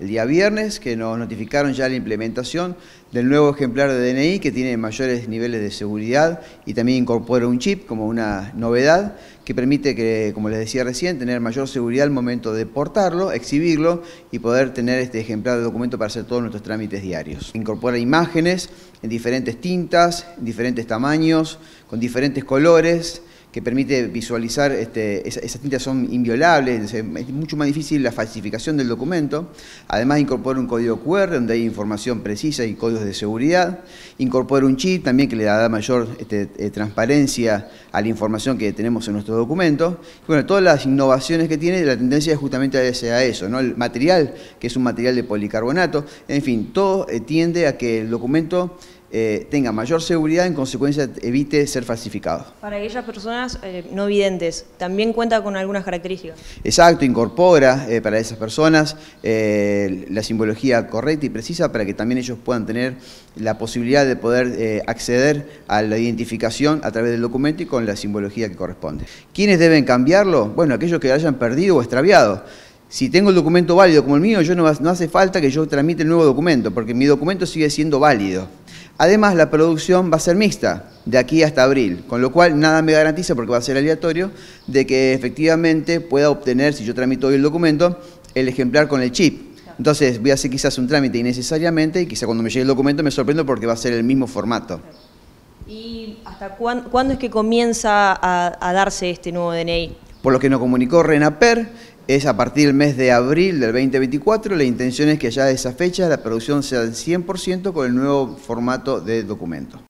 el día viernes, que nos notificaron ya la implementación del nuevo ejemplar de DNI que tiene mayores niveles de seguridad y también incorpora un chip como una novedad que permite que, como les decía recién, tener mayor seguridad al momento de portarlo, exhibirlo y poder tener este ejemplar de documento para hacer todos nuestros trámites diarios. Incorpora imágenes en diferentes tintas, diferentes tamaños, con diferentes colores, que permite visualizar, este, esas, tintas son inviolables, es mucho más difícil la falsificación del documento, además incorpora un código QR donde hay información precisa y códigos de seguridad, incorporar un chip también que le da mayor este, eh, transparencia a la información que tenemos en nuestro documento. Bueno, todas las innovaciones que tiene, la tendencia es justamente a eso, ¿no? el material, que es un material de policarbonato, en fin, todo eh, tiende a que el documento eh, tenga mayor seguridad, en consecuencia evite ser falsificado. Para aquellas personas eh, no videntes, ¿también cuenta con algunas características? Exacto, incorpora eh, para esas personas la simbología correcta y precisa para que también ellos puedan tener la posibilidad de poder acceder a la identificación a través del documento y con la simbología que corresponde. ¿Quiénes deben cambiarlo? Bueno, aquellos que hayan perdido o extraviado. Si tengo el documento válido como el mío, yo no, no hace falta que yo tramite el nuevo documento, porque mi documento sigue siendo válido. Además, la producción va a ser mixta de aquí hasta abril, con lo cual nada me garantiza, porque va a ser aleatorio, de que efectivamente pueda obtener, si yo tramito hoy el documento, el ejemplar con el chip. Entonces voy a hacer quizás un trámite innecesariamente y quizás cuando me llegue el documento me sorprendo porque va a ser el mismo formato. ¿Y hasta cuándo, es que comienza a, a darse este nuevo DNI? Por lo que nos comunicó RENAPER, es a partir del mes de abril del 2024, la intención es que ya de esa fecha la producción sea del 100% con el nuevo formato de documento.